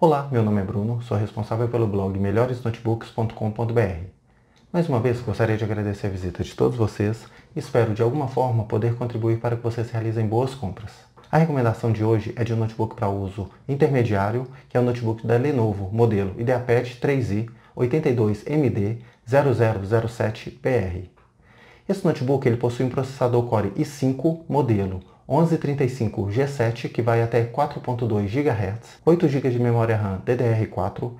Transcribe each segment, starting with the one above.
Olá, meu nome é Bruno, sou responsável pelo blog melhoresnotebooks.com.br. Mais uma vez, gostaria de agradecer a visita de todos vocês e espero de alguma forma poder contribuir para que vocês realizem boas compras. A recomendação de hoje é de um notebook para uso intermediário, que é o um notebook da Lenovo, modelo IdeaPad 3i 82MD0007PR. Esse notebook ele possui um processador Core i5 modelo 1135 G7, que vai até 4.2 GHz, 8 GB de memória RAM DDR4.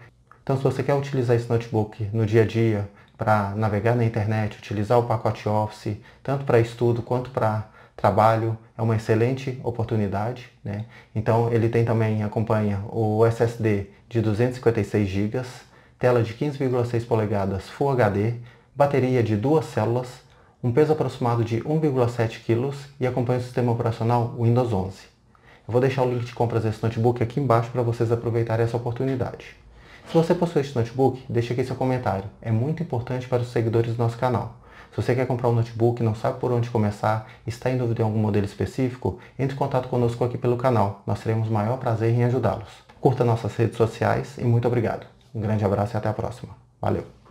Então, se você quer utilizar esse notebook no dia a dia, para navegar na internet, utilizar o pacote Office, tanto para estudo quanto para trabalho, é uma excelente oportunidade. Né? Então, ele tem também, acompanha o SSD de 256 GB, tela de 15,6 polegadas Full HD, bateria de duas células, um peso aproximado de 1,7 kg e acompanha o sistema operacional Windows 11. Eu vou deixar o link de compras desse notebook aqui embaixo para vocês aproveitarem essa oportunidade. Se você possui este notebook, deixe aqui seu comentário. É muito importante para os seguidores do nosso canal. Se você quer comprar um notebook, não sabe por onde começar, está em dúvida em algum modelo específico, entre em contato conosco aqui pelo canal. Nós teremos o maior prazer em ajudá-los. Curta nossas redes sociais e muito obrigado. Um grande abraço e até a próxima. Valeu!